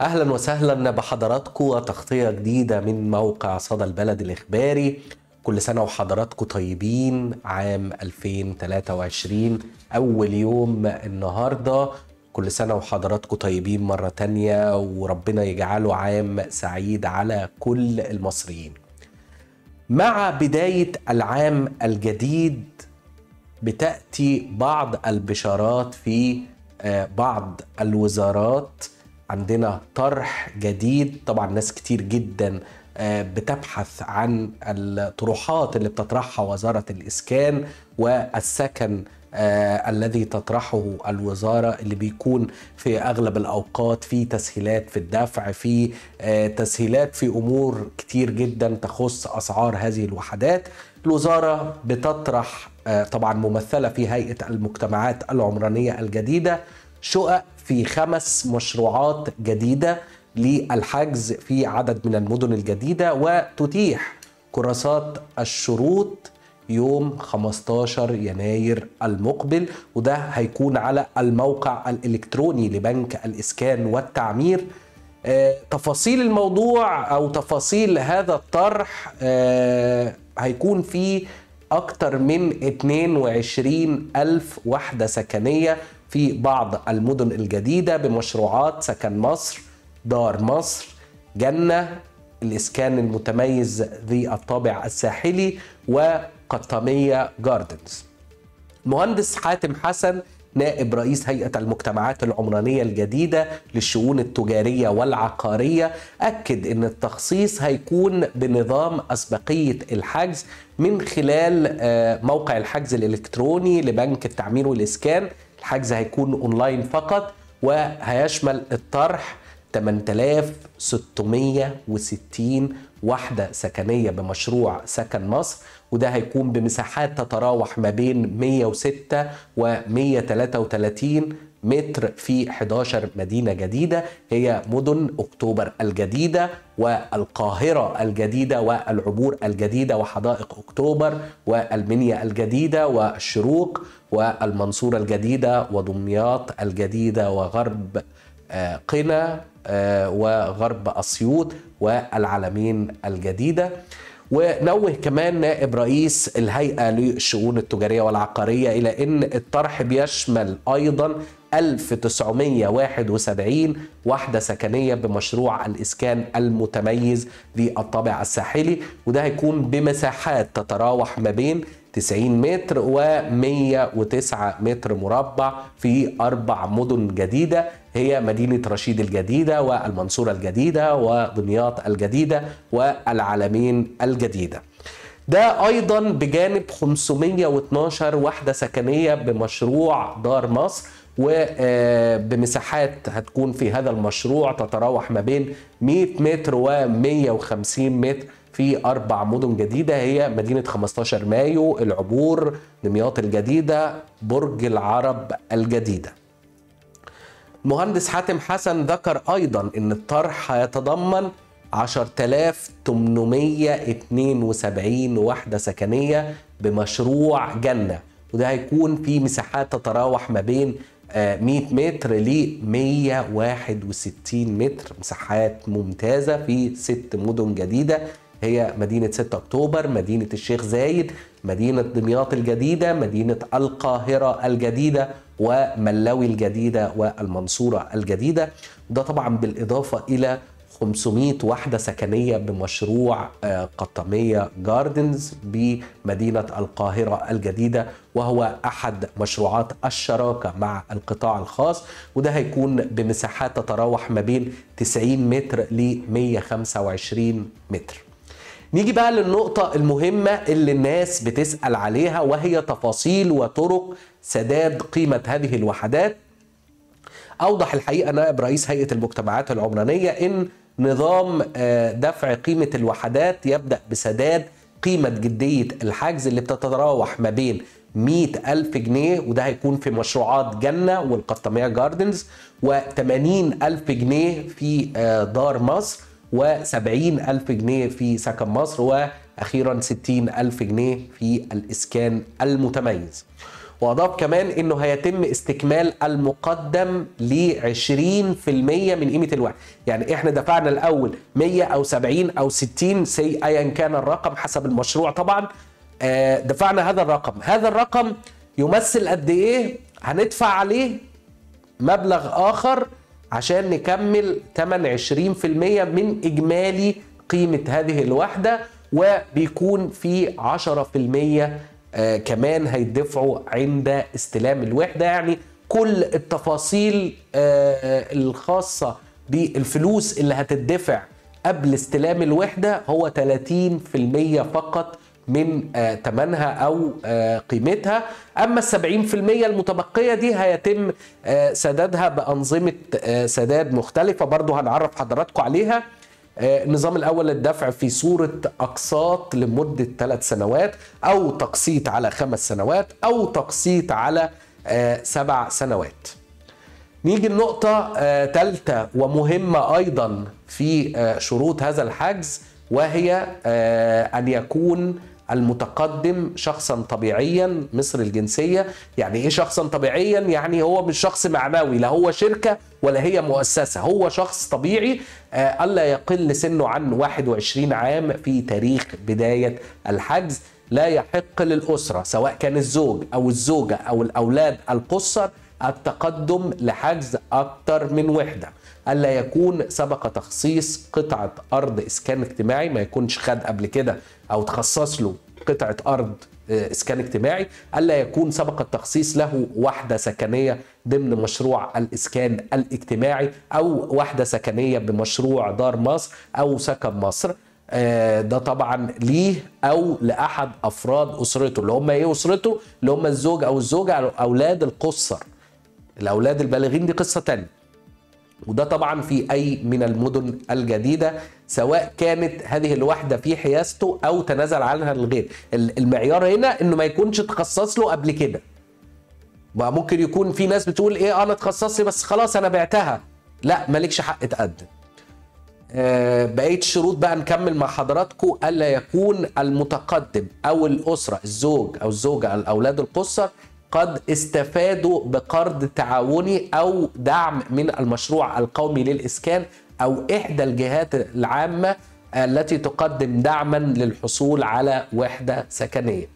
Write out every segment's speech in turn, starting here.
اهلا وسهلا بحضراتكم وتغطيه جديده من موقع صدى البلد الاخباري كل سنه وحضراتكم طيبين عام 2023 اول يوم النهارده كل سنه وحضراتكم طيبين مره تانية وربنا يجعله عام سعيد على كل المصريين مع بدايه العام الجديد بتاتي بعض البشارات في آه، بعض الوزارات عندنا طرح جديد طبعا ناس كتير جدا آه، بتبحث عن الطروحات اللي بتطرحها وزارة الإسكان والسكن آه الذي تطرحه الوزاره اللي بيكون في اغلب الاوقات في تسهيلات في الدفع في آه تسهيلات في امور كتير جدا تخص اسعار هذه الوحدات الوزاره بتطرح آه طبعا ممثله في هيئه المجتمعات العمرانيه الجديده شقق في خمس مشروعات جديدة للحجز في عدد من المدن الجديدة وتتيح كراسات الشروط يوم 15 يناير المقبل وده هيكون على الموقع الإلكتروني لبنك الإسكان والتعمير آه، تفاصيل الموضوع أو تفاصيل هذا الطرح آه، هيكون في أكتر من 22 ألف وحدة سكنية في بعض المدن الجديدة بمشروعات سكن مصر دار مصر جنة الإسكان المتميز ذي الطابع الساحلي وقطامية جاردنز مهندس حاتم حسن نائب رئيس هيئة المجتمعات العمرانية الجديدة للشؤون التجارية والعقارية أكد أن التخصيص هيكون بنظام أسبقية الحجز من خلال آه، موقع الحجز الإلكتروني لبنك التعمير والإسكان الحجز هيكون اونلاين فقط وهيشمل الطرح 8660 وحدة سكنية بمشروع سكن مصر وده هيكون بمساحات تتراوح ما بين 106 و 133 متر في 11 مدينة جديدة هي مدن أكتوبر الجديدة والقاهرة الجديدة والعبور الجديدة وحدائق أكتوبر والمنيا الجديدة والشروق والمنصورة الجديدة ودمياط الجديدة وغرب آه، قنا آه، وغرب أسيوط والعلمين الجديدة ونوه كمان نائب رئيس الهيئة للشؤون التجارية والعقارية إلى أن الطرح بيشمل أيضا 1971 وحدة سكنية بمشروع الإسكان المتميز للطابع الساحلي وده هيكون بمساحات تتراوح ما بين 90 متر و 109 متر مربع في أربع مدن جديدة هي مدينة رشيد الجديدة والمنصورة الجديدة ودمياط الجديدة والعالمين الجديدة ده ايضا بجانب 512 وحده سكنيه بمشروع دار مصر وبمساحات آه، هتكون في هذا المشروع تتراوح ما بين 100 متر و 150 متر في أربع مدن جديدة هي مدينة 15 مايو العبور دمياط الجديدة برج العرب الجديدة مهندس حاتم حسن ذكر أيضا أن الطرح هيتضمن 10872 وحدة سكنية بمشروع جنة وده هيكون في مساحات تتراوح ما بين 100 آه، متر ل 161 متر مساحات ممتازة في ست مدن جديدة هي مدينة 6 أكتوبر مدينة الشيخ زايد مدينة دمياط الجديدة مدينة القاهرة الجديدة وملاوي الجديدة والمنصورة الجديدة ده طبعا بالإضافة إلى 500 وحدة سكنية بمشروع آه، قطامية جاردنز بمدينة القاهرة الجديدة وهو أحد مشروعات الشراكة مع القطاع الخاص وده هيكون بمساحات تتراوح ما بين 90 متر ل 125 متر نيجي بقى للنقطة المهمة اللي الناس بتسأل عليها وهي تفاصيل وطرق سداد قيمة هذه الوحدات أوضح الحقيقة نائب رئيس هيئة المجتمعات العمرانية إن نظام آه، دفع قيمة الوحدات يبدأ بسداد قيمة جدية الحجز اللي بتتراوح ما بين 100 ألف جنيه وده هيكون في مشروعات جنة والقطامية جاردنز و 80 ألف جنيه في آه، دار مصر و70 ألف جنيه في سكن مصر وأخيرا 60 ألف جنيه في الإسكان المتميز وأضاف كمان أنه هيتم استكمال المقدم ل 20% من قيمة الوحدة يعني إحنا دفعنا الأول 100 أو 70 أو 60 سي أيا كان الرقم حسب المشروع طبعا آه، دفعنا هذا الرقم هذا الرقم يمثل قد إيه هندفع عليه مبلغ آخر عشان نكمل تمن 20% من إجمالي قيمة هذه الوحدة وبيكون في 10% آه، كمان هيدفعوا عند استلام الوحدة يعني كل التفاصيل آه، آه، الخاصة بالفلوس اللي هتدفع قبل استلام الوحدة هو 30% فقط من آه، ثمنها او آه، قيمتها اما ال 70% المتبقيه دي هيتم آه، سدادها بانظمه سداد مختلفه برضو هنعرف حضراتكم عليها النظام الاول للدفع في صوره اقساط لمده ثلاث سنوات او تقسيط على خمس سنوات او تقسيط على سبع سنوات نيجي لنقطة ثالثة ومهمة أيضا في شروط هذا الحجز وهي أن يكون المتقدم شخصا طبيعيا مصر الجنسيه يعني ايه شخصا طبيعيا يعني هو مش شخص معنوي لا هو شركه ولا هي مؤسسه هو شخص طبيعي آه، الا يقل سنه عن 21 عام في تاريخ بدايه الحجز لا يحق للاسره سواء كان الزوج او الزوجه او الاولاد القصر التقدم لحجز اكثر من وحده ألا يكون سبق تخصيص قطعة أرض إسكان اجتماعي ما يكونش خد قبل كده أو تخصص له قطعة أرض آه، اسكان اجتماعي الا يكون سبق التخصيص له وحده سكنيه ضمن مشروع الاسكان الاجتماعي او وحده سكنيه بمشروع دار مصر او سكن مصر آه، ده طبعا ليه او لاحد افراد اسرته اللي هم ايه اسرته اللي هم الزوج او الزوجه او اولاد القصر الاولاد البالغين دي قصه ثانيه وده طبعا في اي من المدن الجديده سواء كانت هذه الوحده في حيازته او تنازل عنها للغير المعيار هنا انه ما يكونش تخصص له قبل كده بقى ممكن يكون في ناس بتقول ايه آه، انا تخصصت بس خلاص انا بعتها لا مالكش حق تقدم بقيت آه، بقيه الشروط بقى نكمل مع حضراتكم الا يكون المتقدم او الاسره الزوج او الزوجه الاولاد القصر قد استفادوا بقرض تعاوني او دعم من المشروع القومي للاسكان او احدى الجهات العامه التي تقدم دعما للحصول على وحده سكنيه.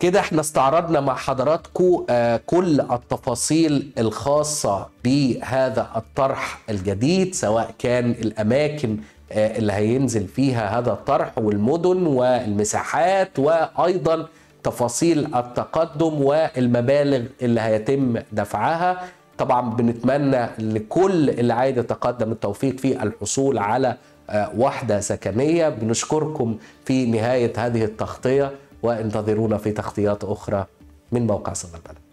كده احنا استعرضنا مع حضراتكم آه، كل التفاصيل الخاصه بهذا الطرح الجديد سواء كان الاماكن آه، اللي هينزل فيها هذا الطرح والمدن والمساحات وايضا تفاصيل التقدم والمبالغ اللي هيتم دفعها طبعا بنتمنى لكل اللي عايز يتقدم التوفيق في الحصول على آه، وحدة سكنية بنشكركم في نهاية هذه التغطية وانتظرونا في تغطيات أخرى من موقع صدى البلد